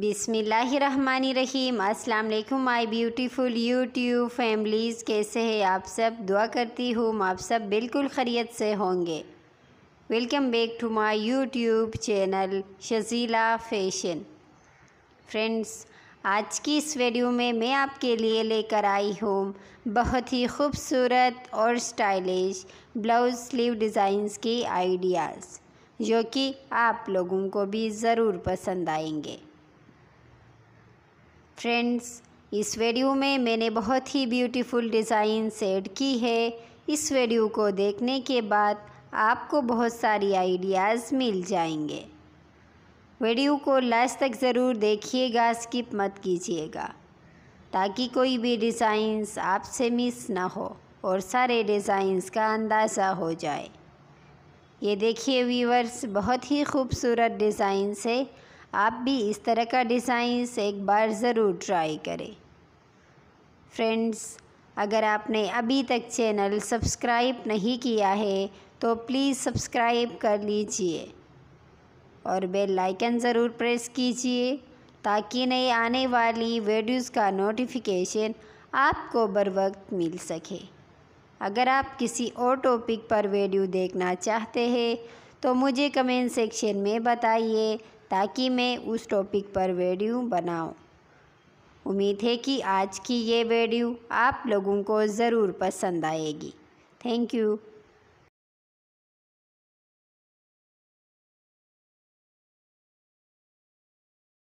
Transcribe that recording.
बिसमीम अल्लाम my beautiful YouTube families कैसे हैं आप सब दुआ करती हूँ आप सब बिल्कुल खरीत से होंगे welcome back to my YouTube channel Shajeela fashion friends आज की इस वीडियो में मैं आपके लिए लेकर आई हूँ बहुत ही खूबसूरत और स्टाइलिश ब्लाउज़ स्लीव डिज़ाइंस की आइडियाज़ जो कि आप लोगों को भी ज़रूर पसंद आएंगे फ्रेंड्स इस वीडियो में मैंने बहुत ही ब्यूटीफुल डिज़ाइन सेट की है इस वीडियो को देखने के बाद आपको बहुत सारी आइडियाज़ मिल जाएंगे वीडियो को लास्ट तक ज़रूर देखिएगा स्किप मत कीजिएगा ताकि कोई भी डिज़ाइंस आपसे मिस ना हो और सारे डिज़ाइंस का अंदाज़ा हो जाए ये देखिए व्यूवर्स बहुत ही खूबसूरत डिजाइंस है आप भी इस तरह का डिज़ाइंस एक बार ज़रूर ट्राई करें फ्रेंड्स अगर आपने अभी तक चैनल सब्सक्राइब नहीं किया है तो प्लीज़ सब्सक्राइब कर लीजिए और बेल आइकन ज़रूर प्रेस कीजिए ताकि नए आने वाली वीडियोस का नोटिफिकेशन आपको बर वक्त मिल सके अगर आप किसी और टॉपिक पर वीडियो देखना चाहते हैं तो मुझे कमेंट सेक्शन में बताइए ताकि मैं उस टॉपिक पर वीडियो बनाऊं। उम्मीद है कि आज की ये वीडियो आप लोगों को ज़रूर पसंद आएगी थैंक यू